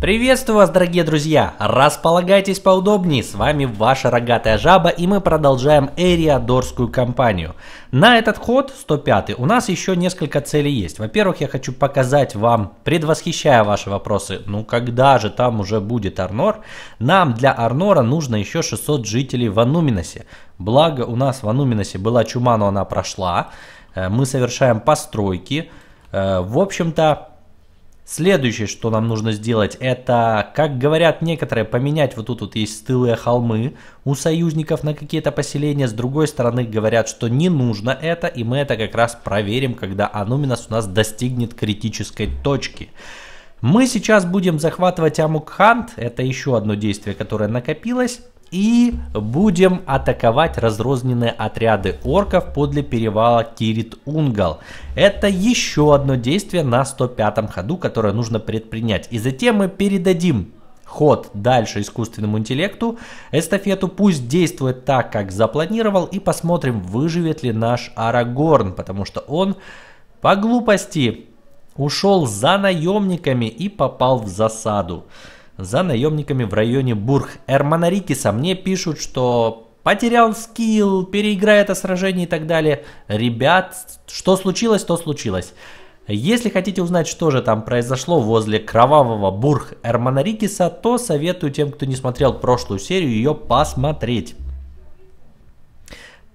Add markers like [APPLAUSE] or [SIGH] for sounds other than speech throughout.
Приветствую вас, дорогие друзья! Располагайтесь поудобнее, с вами ваша рогатая жаба и мы продолжаем Эриадорскую кампанию. На этот ход, 105 у нас еще несколько целей есть. Во-первых, я хочу показать вам, предвосхищая ваши вопросы, ну когда же там уже будет Арнор, нам для Арнора нужно еще 600 жителей в Ануминосе. Благо у нас в Ануминосе была чума, но она прошла. Э, мы совершаем постройки. Э, в общем-то, Следующее, что нам нужно сделать, это, как говорят некоторые, поменять вот тут вот есть стылые холмы у союзников на какие-то поселения. С другой стороны, говорят, что не нужно это, и мы это как раз проверим, когда Ануминас у нас достигнет критической точки. Мы сейчас будем захватывать Амукхант, это еще одно действие, которое накопилось и будем атаковать разрозненные отряды орков подле перевала Кирит-Унгал. Это еще одно действие на 105-м ходу, которое нужно предпринять. И затем мы передадим ход дальше искусственному интеллекту. Эстафету пусть действует так, как запланировал, и посмотрим, выживет ли наш Арагорн, потому что он по глупости ушел за наемниками и попал в засаду за наемниками в районе Бург. Эрмонарикиса мне пишут, что потерял скилл, переиграет это сражение и так далее. Ребят, что случилось, то случилось. Если хотите узнать, что же там произошло возле кровавого Бург Эрмонарикиса, то советую тем, кто не смотрел прошлую серию, ее посмотреть.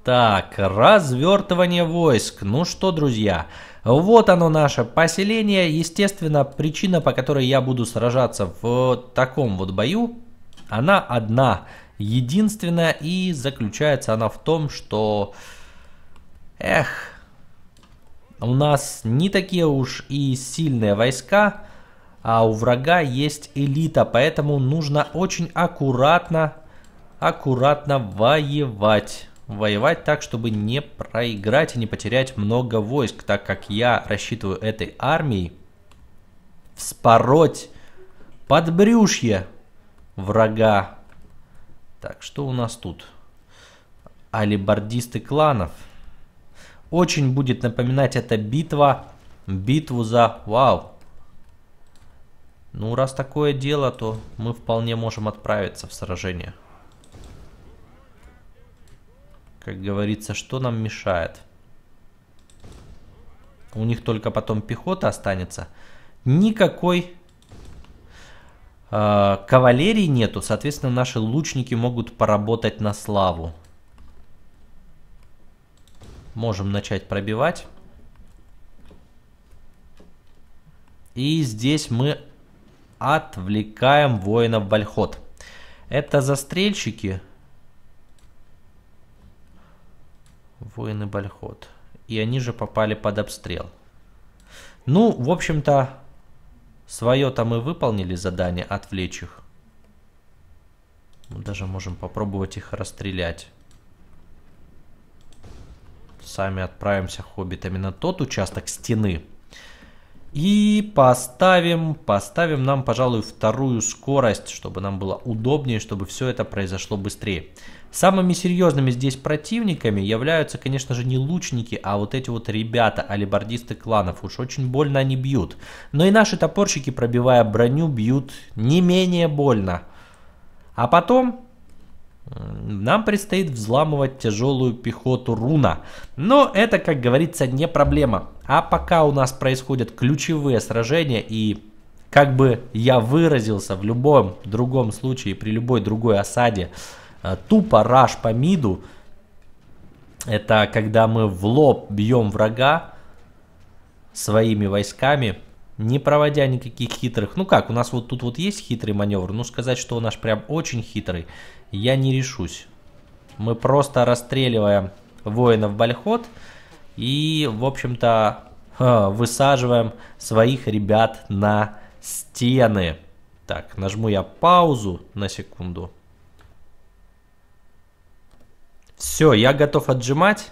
Так, развертывание войск. Ну что, друзья. Вот оно наше поселение. Естественно, причина, по которой я буду сражаться в таком вот бою, она одна, единственная, и заключается она в том, что... Эх, у нас не такие уж и сильные войска, а у врага есть элита, поэтому нужно очень аккуратно, аккуратно воевать воевать так, чтобы не проиграть и не потерять много войск, так как я рассчитываю этой армией вспороть подбрюшье врага. Так, что у нас тут? Алибардисты кланов. Очень будет напоминать эта битва, битву за... Вау! Ну, раз такое дело, то мы вполне можем отправиться в сражение. Как говорится, что нам мешает? У них только потом пехота останется. Никакой э, кавалерии нету. Соответственно, наши лучники могут поработать на славу. Можем начать пробивать. И здесь мы отвлекаем воинов в Вальхот. Это застрельщики. воины Бальхот. И они же попали под обстрел. Ну, в общем-то, свое-то мы выполнили задание отвлечь их. Мы даже можем попробовать их расстрелять. Сами отправимся хоббитами на тот участок стены, и поставим, поставим нам, пожалуй, вторую скорость, чтобы нам было удобнее, чтобы все это произошло быстрее. Самыми серьезными здесь противниками являются, конечно же, не лучники, а вот эти вот ребята, алибардисты кланов. Уж очень больно они бьют. Но и наши топорщики, пробивая броню, бьют не менее больно. А потом нам предстоит взламывать тяжелую пехоту руна. Но это, как говорится, не проблема. А пока у нас происходят ключевые сражения и как бы я выразился в любом другом случае, при любой другой осаде, э, тупо раш по миду, это когда мы в лоб бьем врага своими войсками, не проводя никаких хитрых. Ну как, у нас вот тут вот есть хитрый маневр, ну сказать, что он аж прям очень хитрый, я не решусь. Мы просто расстреливаем воинов Бальхот и, в общем-то, [LAUGHS] высаживаем своих ребят на стены. Так, нажму я паузу на секунду. Все, я готов отжимать.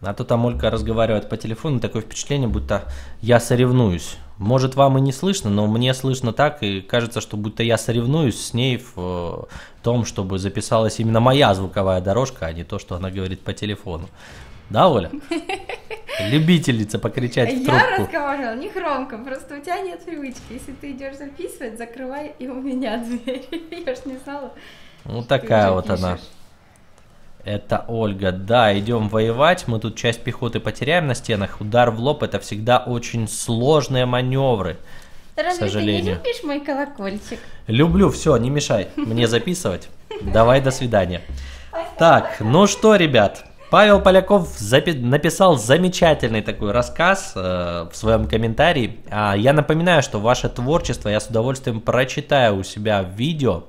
А то там Ольга разговаривает по телефону, такое впечатление, будто я соревнуюсь. Может, вам и не слышно, но мне слышно так, и кажется, что будто я соревнуюсь с ней в э, том, чтобы записалась именно моя звуковая дорожка, а не то, что она говорит по телефону. Да, Оля? [LAUGHS] Любительница покричать в трубку. Я разговаривала не громко, просто у тебя нет привычки. Если ты идешь записывать, закрывай и у меня [LAUGHS] дверь. Я ж не знала. Ну, такая вот пишешь. она. Это Ольга. Да, идем воевать. Мы тут часть пехоты потеряем на стенах. Удар в лоб это всегда очень сложные маневры. Разве к сожалению. ты не любишь мой колокольчик? Люблю, все, не мешай мне записывать. [LAUGHS] Давай, до свидания. Так, ну что, ребят, Павел Поляков запи- написал замечательный такой рассказ э, в своем комментарии. А я напоминаю, что ваше творчество я с удовольствием прочитаю у себя в видео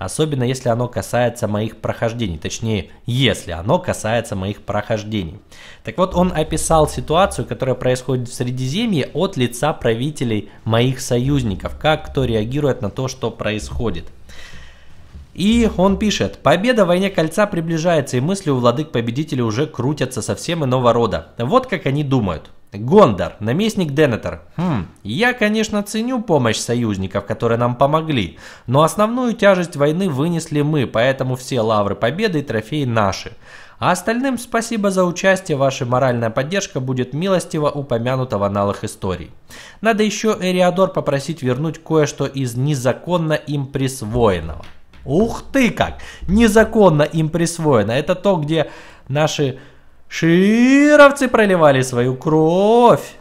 особенно если оно касается моих прохождений, точнее, если оно касается моих прохождений. Так вот, он описал ситуацию, которая происходит в Средиземье от лица правителей моих союзников, как кто реагирует на то, что происходит. И он пишет, победа в войне кольца приближается, и мысли у владык победителей уже крутятся совсем иного рода. Вот как они думают. Гондар, наместник Денетер. Хм, я, конечно, ценю помощь союзников, которые нам помогли, но основную тяжесть войны вынесли мы, поэтому все лавры победы и трофеи наши. А остальным спасибо за участие, ваша моральная поддержка будет милостиво упомянута в аналах истории. Надо еще Эриадор попросить вернуть кое-что из незаконно им присвоенного. Ух ты как! Незаконно им присвоено. Это то, где наши Шировцы проливали свою кровь.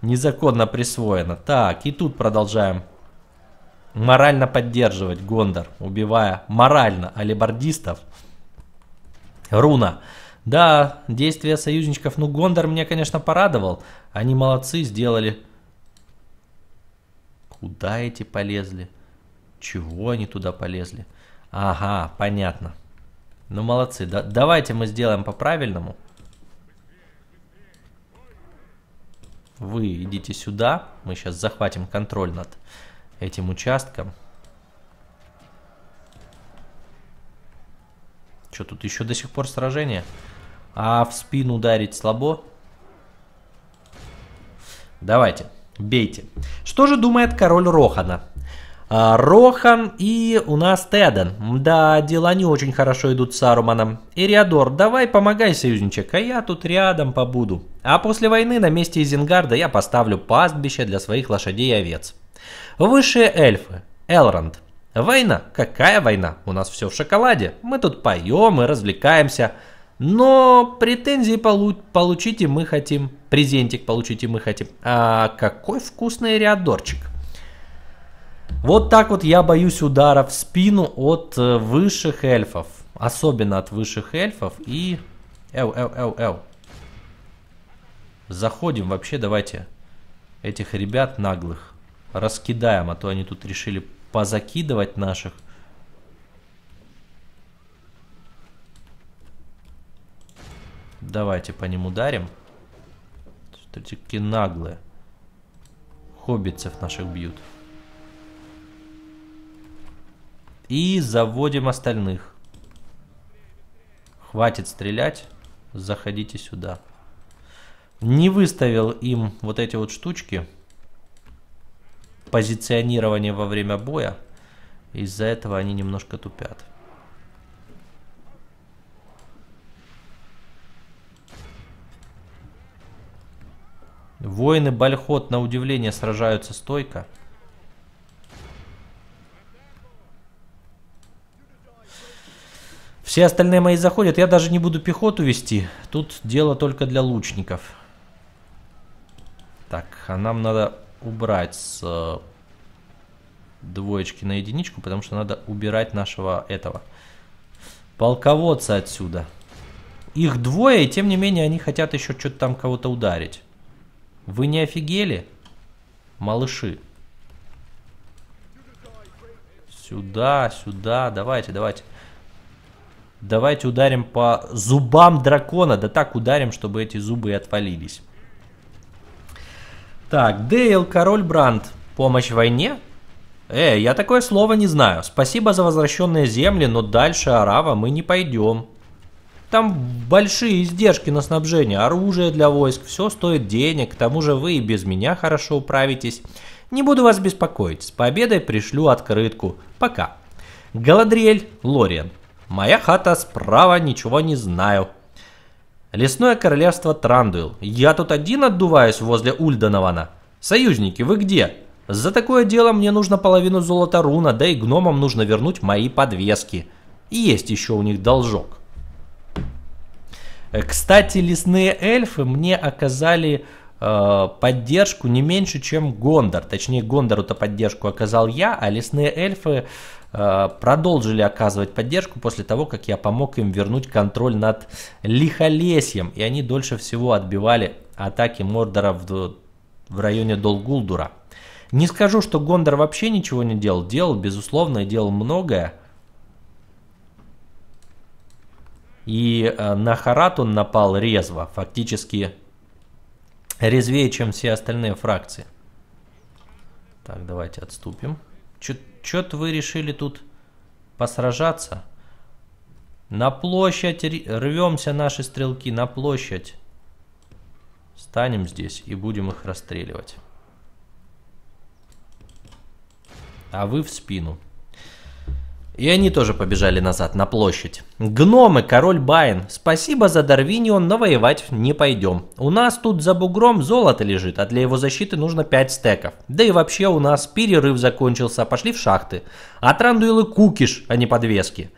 Незаконно присвоено. Так, и тут продолжаем. Морально поддерживать Гондор, убивая морально алибардистов. Руна. Да, действия союзничков. Ну, Гондор меня, конечно, порадовал. Они молодцы, сделали... Куда эти полезли? Чего они туда полезли? Ага, понятно. Ну, молодцы. Да, давайте мы сделаем по-правильному. вы идите сюда, мы сейчас захватим контроль над этим участком. Что, тут еще до сих пор сражение? А в спину ударить слабо? Давайте, бейте. Что же думает король Рохана? А, Рохан и у нас Теден. Да, дела не очень хорошо идут с Саруманом. Эриадор, давай помогай, союзничек, а я тут рядом побуду. А после войны на месте Изенгарда я поставлю пастбище для своих лошадей и овец. Высшие эльфы. Элронд. Война? Какая война? У нас все в шоколаде. Мы тут поем и развлекаемся. Но претензии полу- получите мы хотим. Презентик получите мы хотим. А какой вкусный Эриадорчик. Вот так вот я боюсь удара в спину от э, высших эльфов. Особенно от высших эльфов. И... Эу, эу, эу, эу. Заходим вообще, давайте. Этих ребят наглых. Раскидаем, а то они тут решили позакидывать наших. Давайте по ним ударим. Все-таки наглые. Хоббитцев наших бьют. И заводим остальных. Хватит стрелять. Заходите сюда. Не выставил им вот эти вот штучки. Позиционирование во время боя. Из-за этого они немножко тупят. Воины Бальхот на удивление сражаются стойко. Все остальные мои заходят. Я даже не буду пехоту вести. Тут дело только для лучников. Так, а нам надо убрать с э, двоечки на единичку, потому что надо убирать нашего этого полководца отсюда. Их двое, и тем не менее они хотят еще что-то там кого-то ударить. Вы не офигели? Малыши. Сюда, сюда, давайте, давайте. Давайте ударим по зубам дракона. Да так ударим, чтобы эти зубы и отвалились. Так, Дейл, король Бранд. Помощь в войне? Э, я такое слово не знаю. Спасибо за возвращенные земли, но дальше Арава мы не пойдем. Там большие издержки на снабжение, оружие для войск, все стоит денег, к тому же вы и без меня хорошо управитесь. Не буду вас беспокоить, с победой пришлю открытку. Пока. Галадриэль Лориан. Моя хата справа, ничего не знаю. Лесное королевство Трандуил. Я тут один отдуваюсь возле Ульданована. Союзники, вы где? За такое дело мне нужно половину золота руна, да и гномам нужно вернуть мои подвески. И есть еще у них должок. Э, кстати, лесные эльфы мне оказали э, поддержку не меньше, чем Гондор. Точнее, Гондору-то поддержку оказал я, а лесные эльфы Э, продолжили оказывать поддержку после того, как я помог им вернуть контроль над Лихолесьем, и они дольше всего отбивали атаки Мордора в, в районе Долгулдура. Не скажу, что Гондор вообще ничего не делал. Делал, безусловно, и делал многое. И э, на Харат он напал резво, фактически резвее, чем все остальные фракции. Так, давайте отступим. Чуть что то вы решили тут посражаться? На площадь рвемся наши стрелки, на площадь. Станем здесь и будем их расстреливать. А вы в спину. И они тоже побежали назад на площадь. «Гномы, король Байн, спасибо за Дарвинион, но воевать не пойдем. У нас тут за бугром золото лежит, а для его защиты нужно 5 стеков. Да и вообще у нас перерыв закончился, пошли в шахты. А Трандуилы кукиш, а не подвески.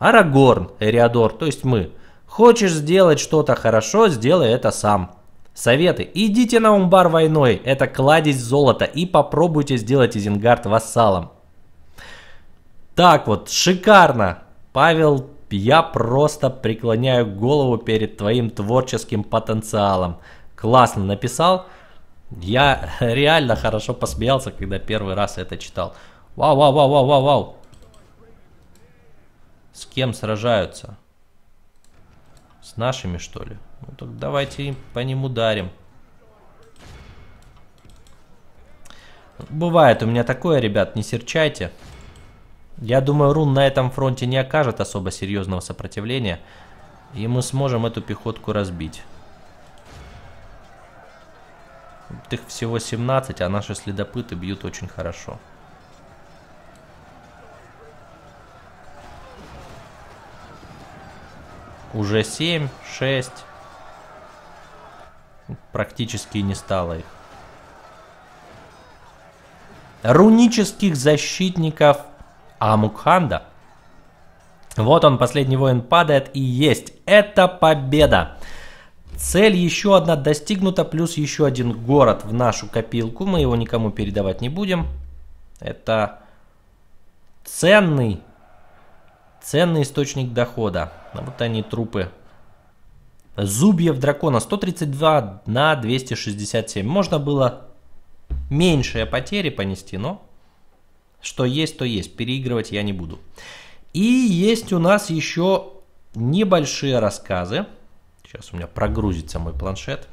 Арагорн, Эриадор, то есть мы. Хочешь сделать что-то хорошо, сделай это сам. Советы. Идите на Умбар войной, это кладезь золота, и попробуйте сделать Изенгард вассалом так вот, шикарно. Павел, я просто преклоняю голову перед твоим творческим потенциалом. Классно написал. Я [LAUGHS] реально хорошо посмеялся, когда первый раз это читал. Вау, вау, вау, вау, вау, вау. С кем сражаются? С нашими, что ли? Ну так давайте им по ним ударим. Бывает у меня такое, ребят, не серчайте. Я думаю, Рун на этом фронте не окажет особо серьезного сопротивления, и мы сможем эту пехотку разбить. Их всего 17, а наши следопыты бьют очень хорошо. Уже 7, 6. Практически не стало их. Рунических защитников Амукханда. Вот он, последний воин падает и есть. Это победа! Цель еще одна достигнута, плюс еще один город в нашу копилку. Мы его никому передавать не будем. Это ценный, ценный источник дохода. А вот они, трупы. Зубьев дракона 132 на 267. Можно было меньшие потери понести, но что есть, то есть. Переигрывать я не буду. И есть у нас еще небольшие рассказы. Сейчас у меня прогрузится мой планшет.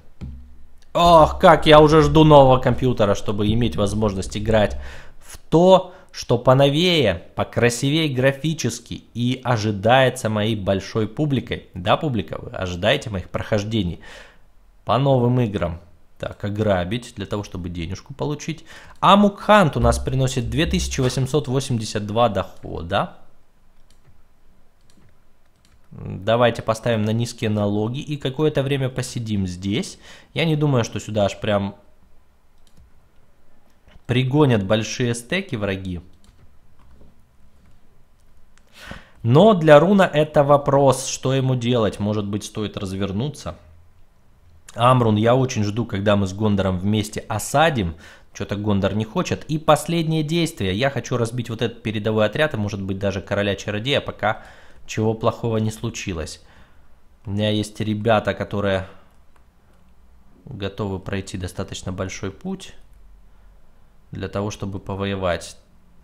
Ох, как я уже жду нового компьютера, чтобы иметь возможность играть в то, что поновее, покрасивее графически и ожидается моей большой публикой. Да, публика, вы ожидаете моих прохождений по новым играм, так, ограбить, для того, чтобы денежку получить. Амукхант у нас приносит 2882 дохода. Давайте поставим на низкие налоги и какое-то время посидим здесь. Я не думаю, что сюда аж прям пригонят большие стеки враги. Но для Руна это вопрос, что ему делать. Может быть, стоит развернуться. Амрун, я очень жду, когда мы с Гондором вместе осадим. Что-то Гондор не хочет. И последнее действие. Я хочу разбить вот этот передовой отряд, и может быть даже короля-чародея, пока чего плохого не случилось. У меня есть ребята, которые готовы пройти достаточно большой путь для того, чтобы повоевать.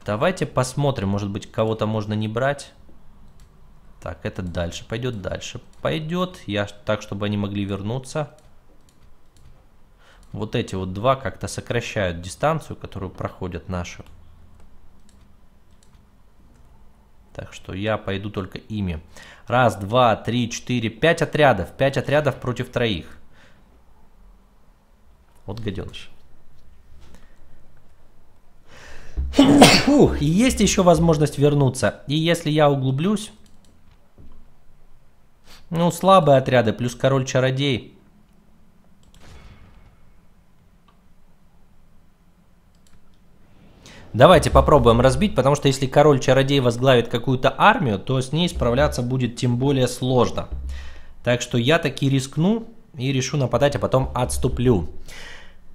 Давайте посмотрим, может быть, кого-то можно не брать. Так, этот дальше пойдет, дальше пойдет. Я так, чтобы они могли вернуться вот эти вот два как-то сокращают дистанцию, которую проходят наши. Так что я пойду только ими. Раз, два, три, четыре, пять отрядов. Пять отрядов против троих. Вот гаденыш. Фух, есть еще возможность вернуться. И если я углублюсь... Ну, слабые отряды, плюс король-чародей. Давайте попробуем разбить, потому что если король-чародей возглавит какую-то армию, то с ней справляться будет тем более сложно. Так что я таки рискну и решу нападать, а потом отступлю.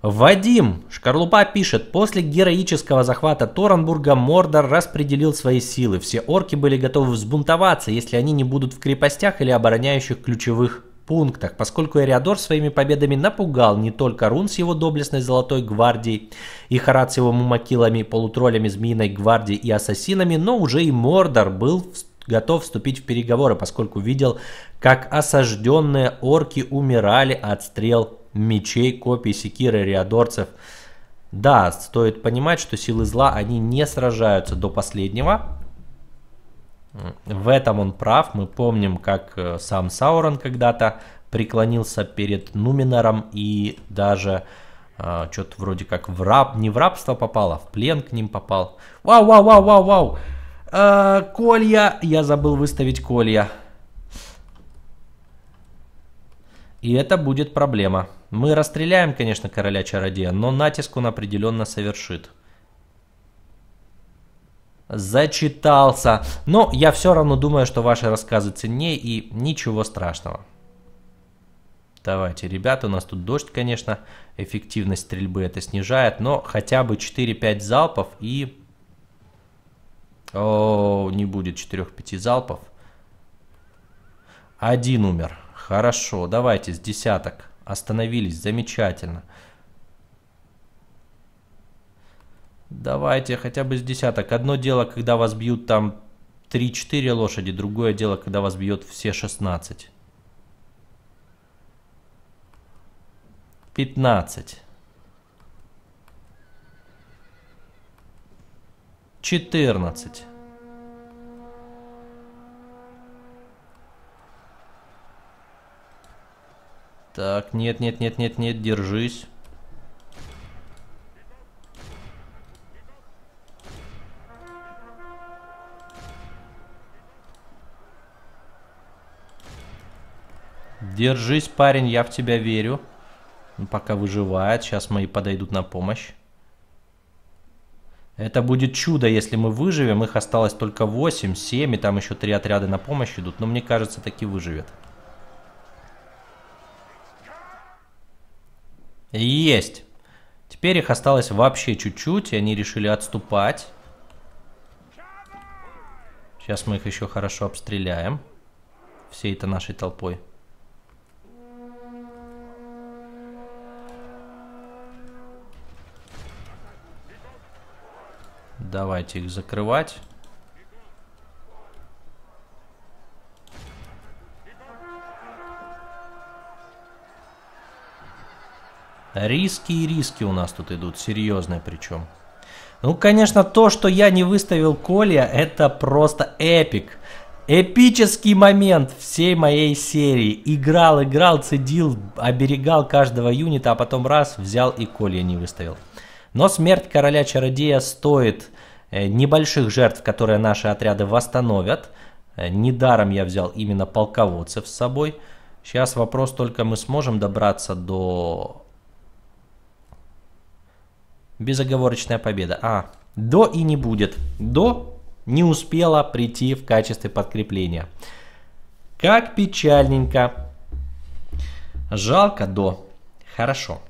Вадим Шкарлупа пишет, после героического захвата Торанбурга Мордор распределил свои силы. Все орки были готовы взбунтоваться, если они не будут в крепостях или обороняющих ключевых пунктах, поскольку Эриадор своими победами напугал не только Рун с его доблестной Золотой Гвардией и Харациевым макилами, полутроллями Змеиной Гвардии и ассасинами, но уже и Мордор был готов вступить в переговоры, поскольку видел, как осажденные орки умирали от стрел мечей, копий, секиры, риадорцев. Да, стоит понимать, что силы зла, они не сражаются до последнего, в этом он прав. Мы помним, как э, сам Саурон когда-то преклонился перед Нуминором и даже э, что-то вроде как в раб, не в рабство попал, а в плен к ним попал. Вау, вау, вау, вау, вау. Э, колья, я забыл выставить колья. И это будет проблема. Мы расстреляем, конечно, короля чародея, но натиск он определенно совершит зачитался. Но я все равно думаю, что ваши рассказы ценнее и ничего страшного. Давайте, ребята, у нас тут дождь, конечно, эффективность стрельбы это снижает, но хотя бы 4-5 залпов и... О, не будет 4-5 залпов. Один умер. Хорошо, давайте с десяток. Остановились, замечательно. Замечательно. Давайте хотя бы с десяток. Одно дело, когда вас бьют там 3-4 лошади, другое дело, когда вас бьет все 16. 15. 14. Так, нет, нет, нет, нет, нет, держись. Держись, парень, я в тебя верю. Он ну, пока выживает. Сейчас мои подойдут на помощь. Это будет чудо, если мы выживем. Их осталось только 8, 7, и там еще 3 отряда на помощь идут. Но мне кажется, таки выживет. Есть. Теперь их осталось вообще чуть-чуть, и они решили отступать. Сейчас мы их еще хорошо обстреляем. Всей этой нашей толпой. Давайте их закрывать. Риски и риски у нас тут идут, серьезные причем. Ну, конечно, то, что я не выставил Коля, это просто эпик. Эпический момент всей моей серии. Играл, играл, цедил, оберегал каждого юнита, а потом раз взял и Коля не выставил. Но смерть короля-чародея стоит Э, небольших жертв, которые наши отряды восстановят. Э, недаром я взял именно полководцев с собой. Сейчас вопрос только, мы сможем добраться до... Безоговорочная победа. А, до и не будет. До не успела прийти в качестве подкрепления. Как печальненько. Жалко до. Хорошо.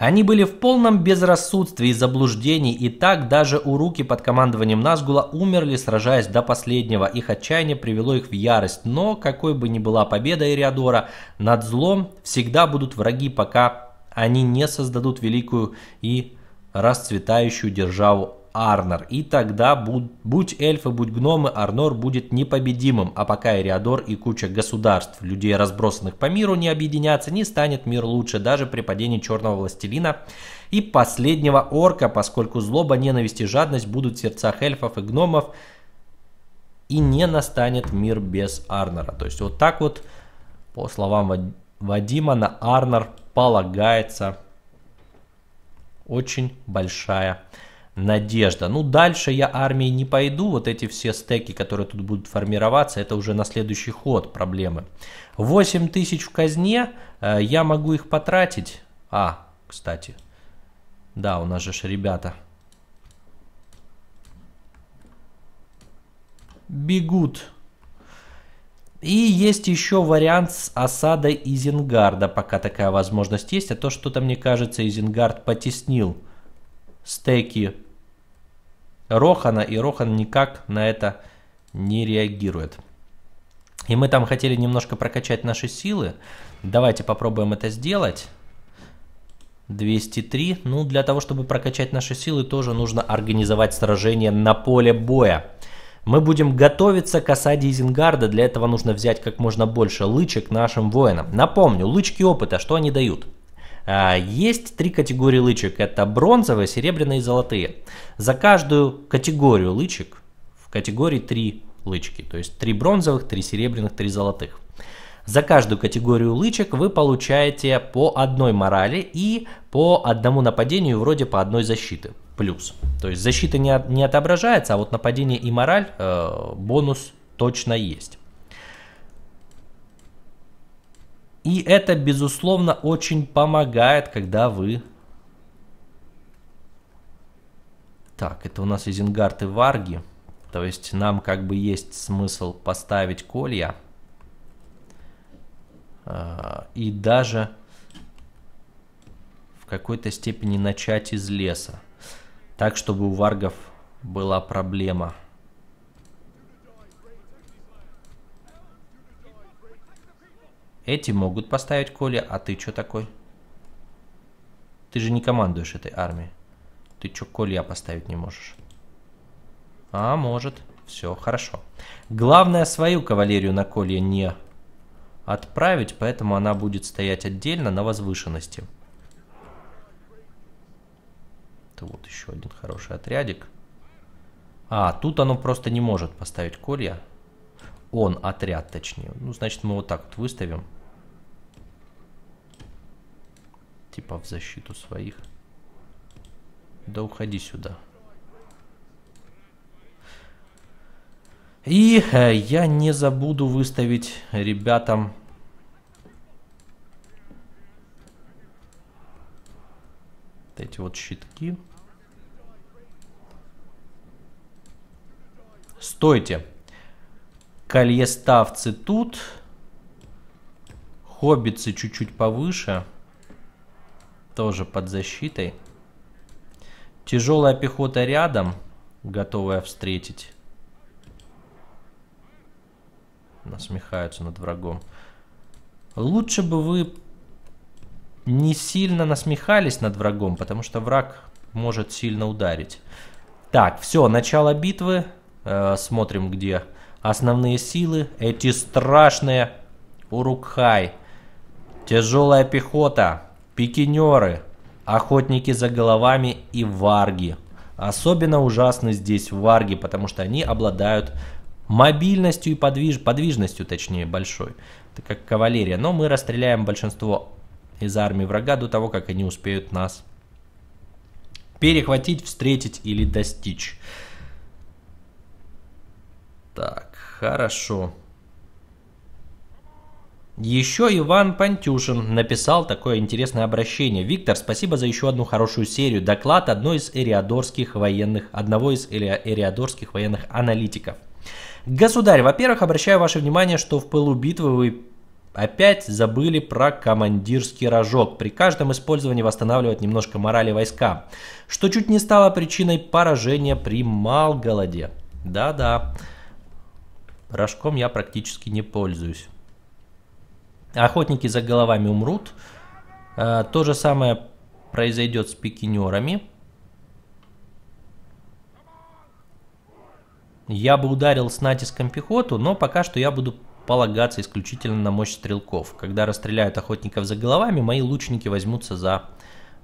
Они были в полном безрассудстве и заблуждении, и так даже у Руки под командованием Назгула умерли, сражаясь до последнего. Их отчаяние привело их в ярость, но какой бы ни была победа Ириадора, над злом всегда будут враги, пока они не создадут великую и расцветающую державу Арнор. И тогда, будь, будь эльфы, будь гномы, Арнор будет непобедимым. А пока Эриадор и куча государств, людей, разбросанных по миру, не объединятся, не станет мир лучше даже при падении Черного Властелина и последнего орка, поскольку злоба, ненависть и жадность будут в сердцах эльфов и гномов, и не настанет мир без Арнора. То есть вот так вот, по словам Вадима, на Арнор полагается очень большая надежда. Ну, дальше я армии не пойду, вот эти все стеки, которые тут будут формироваться, это уже на следующий ход проблемы. 8 тысяч в казне, э, я могу их потратить. А, кстати, да, у нас же ребята бегут. И есть еще вариант с осадой Изенгарда, пока такая возможность есть, а то что-то, мне кажется, Изенгард потеснил стейки Рохана, и Рохан никак на это не реагирует. И мы там хотели немножко прокачать наши силы. Давайте попробуем это сделать. 203. Ну, для того, чтобы прокачать наши силы, тоже нужно организовать сражение на поле боя. Мы будем готовиться к осаде Изенгарда, для этого нужно взять как можно больше лычек нашим воинам. Напомню, лычки опыта, что они дают? А, есть три категории лычек. Это бронзовые, серебряные и золотые. За каждую категорию лычек в категории три лычки. То есть три бронзовых, три серебряных, три золотых. За каждую категорию лычек вы получаете по одной морали и по одному нападению вроде по одной защиты. Плюс. То есть защита не, не отображается, а вот нападение и мораль э, бонус точно есть. И это, безусловно, очень помогает, когда вы... Так, это у нас Изенгард и Варги. То есть нам как бы есть смысл поставить колья. А, и даже в какой-то степени начать из леса. Так, чтобы у варгов была проблема. Эти могут поставить Коля, а ты что такой? Ты же не командуешь этой армией. Ты что Коля поставить не можешь? А, может. Все, хорошо. Главное свою кавалерию на Коля не отправить, поэтому она будет стоять отдельно на возвышенности. Это вот еще один хороший отрядик. А, тут оно просто не может поставить Коля. Он отряд, точнее. Ну, значит, мы вот так вот выставим. типа в защиту своих. Да уходи сюда. И э, я не забуду выставить ребятам... Вот эти вот щитки. Стойте. Кольеставцы тут. Хоббицы чуть-чуть повыше тоже под защитой. Тяжелая пехота рядом, готовая встретить. Насмехаются над врагом. Лучше бы вы не сильно насмехались над врагом, потому что враг может сильно ударить. Так, все, начало битвы. Э, смотрим, где основные силы. Эти страшные Урукхай. Тяжелая пехота пикинеры, охотники за головами и варги. Особенно ужасны здесь варги, потому что они обладают мобильностью и подвиж... подвижностью, точнее, большой. Это как кавалерия. Но мы расстреляем большинство из армии врага до того, как они успеют нас перехватить, встретить или достичь. Так, хорошо. Еще Иван Пантюшин написал такое интересное обращение. Виктор, спасибо за еще одну хорошую серию. Доклад одной из эриадорских военных, одного из эриадорских военных аналитиков. Государь, во-первых, обращаю ваше внимание, что в пылу битвы вы опять забыли про командирский рожок. При каждом использовании восстанавливать немножко морали войска, что чуть не стало причиной поражения при Малголоде. Да-да, рожком я практически не пользуюсь охотники за головами умрут. Э, то же самое произойдет с пикинерами. Я бы ударил с натиском пехоту, но пока что я буду полагаться исключительно на мощь стрелков. Когда расстреляют охотников за головами, мои лучники возьмутся за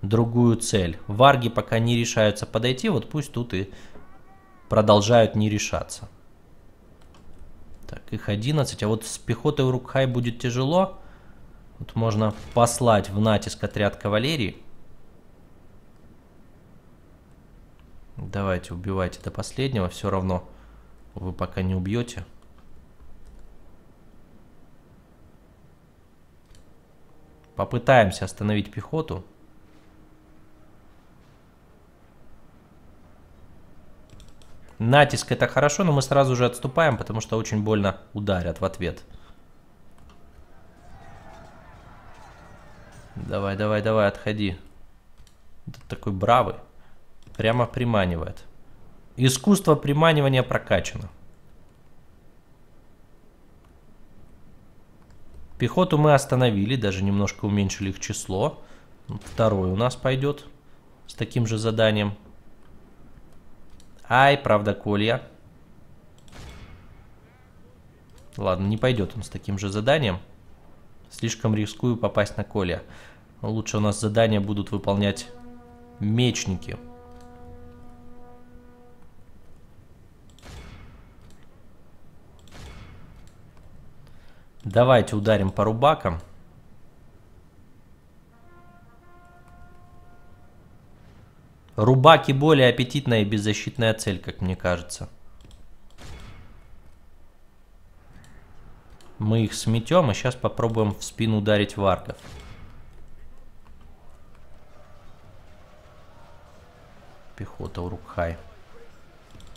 другую цель. Варги пока не решаются подойти, вот пусть тут и продолжают не решаться. Так, их 11. А вот с пехотой Урукхай будет тяжело. Вот можно послать в натиск отряд кавалерии. Давайте, убивайте до последнего. Все равно вы пока не убьете. Попытаемся остановить пехоту. Натиск это хорошо, но мы сразу же отступаем, потому что очень больно ударят в ответ. Давай, давай, давай, отходи. Это такой бравый. Прямо приманивает. Искусство приманивания прокачано. Пехоту мы остановили, даже немножко уменьшили их число. Второй у нас пойдет с таким же заданием. Ай, правда, Колья. Ладно, не пойдет он с таким же заданием. Слишком рискую попасть на Коля. Лучше у нас задания будут выполнять мечники. Давайте ударим по рубакам. Рубаки более аппетитная и беззащитная цель, как мне кажется. Мы их сметем, и а сейчас попробуем в спину ударить варгов. Пехота Урукхай.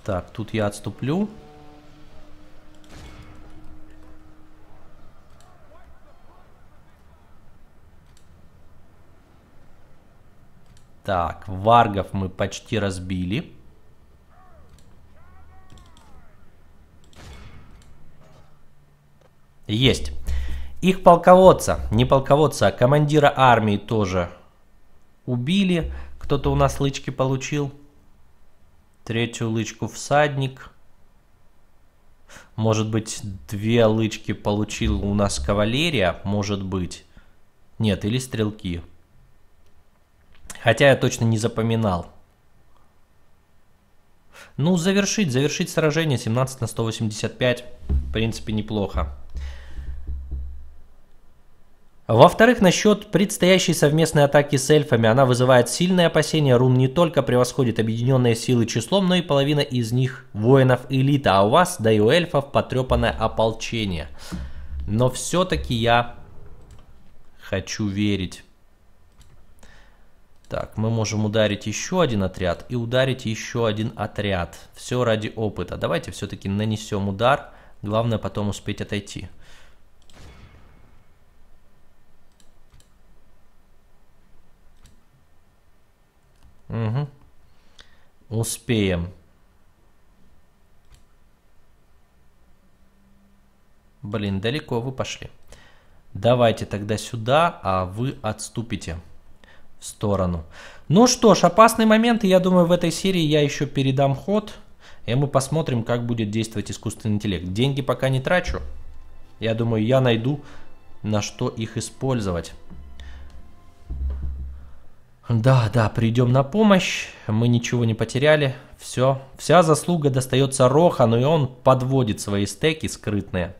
Так, тут я отступлю. Так, варгов мы почти разбили. Есть. Их полководца, не полководца, а командира армии тоже убили. Кто-то у нас лычки получил. Третью лычку всадник. Может быть, две лычки получил у нас кавалерия, может быть. Нет, или стрелки. Хотя я точно не запоминал. Ну, завершить, завершить сражение 17 на 185, в принципе, неплохо. Во-вторых, насчет предстоящей совместной атаки с эльфами, она вызывает сильные опасения, рун не только превосходит объединенные силы числом, но и половина из них воинов элита, а у вас, да и у эльфов, потрепанное ополчение. Но все-таки я хочу верить. Так, мы можем ударить еще один отряд и ударить еще один отряд. Все ради опыта. Давайте все-таки нанесем удар. Главное потом успеть отойти. Угу. Успеем. Блин, далеко вы пошли. Давайте тогда сюда, а вы отступите сторону. Ну что ж, опасные моменты, я думаю, в этой серии я еще передам ход, и мы посмотрим, как будет действовать искусственный интеллект. Деньги пока не трачу. Я думаю, я найду, на что их использовать. Да, да, придем на помощь. Мы ничего не потеряли. Все. Вся заслуга достается Рохану, и он подводит свои стеки скрытные.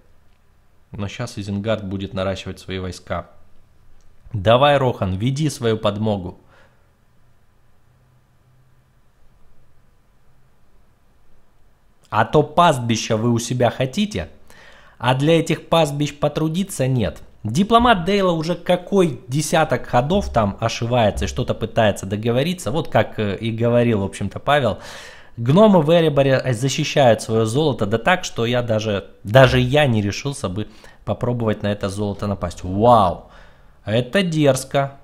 Но сейчас Изенгард будет наращивать свои войска. Давай, Рохан, веди свою подмогу. А то пастбища вы у себя хотите, а для этих пастбищ потрудиться нет. Дипломат Дейла уже какой десяток ходов там ошивается и что-то пытается договориться. Вот как э, и говорил, в общем-то, Павел. Гномы в Эреборе защищают свое золото, да так, что я даже, даже я не решился бы попробовать на это золото напасть. Вау! А это дерзко.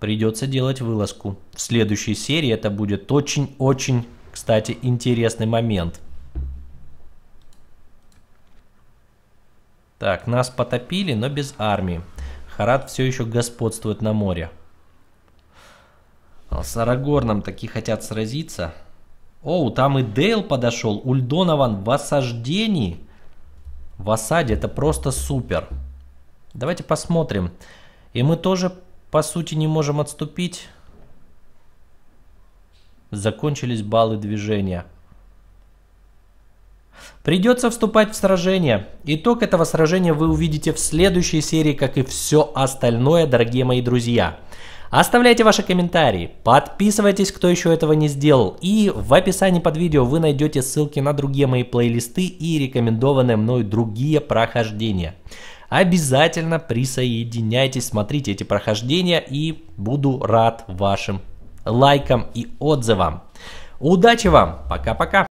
Придется делать вылазку. В следующей серии это будет очень-очень, кстати, интересный момент. Так, нас потопили, но без армии. Харат все еще господствует на море. А, с Арагорном таки хотят сразиться. Оу, там и Дейл подошел. Ульдонован в осаждении. В осаде это просто супер. Супер. Давайте посмотрим. И мы тоже, по сути, не можем отступить. Закончились баллы движения. Придется вступать в сражение. Итог этого сражения вы увидите в следующей серии, как и все остальное, дорогие мои друзья. Оставляйте ваши комментарии, подписывайтесь, кто еще этого не сделал, и в описании под видео вы найдете ссылки на другие мои плейлисты и рекомендованные мной другие прохождения. Обязательно присоединяйтесь, смотрите эти прохождения и буду рад вашим лайкам и отзывам. Удачи вам! Пока-пока!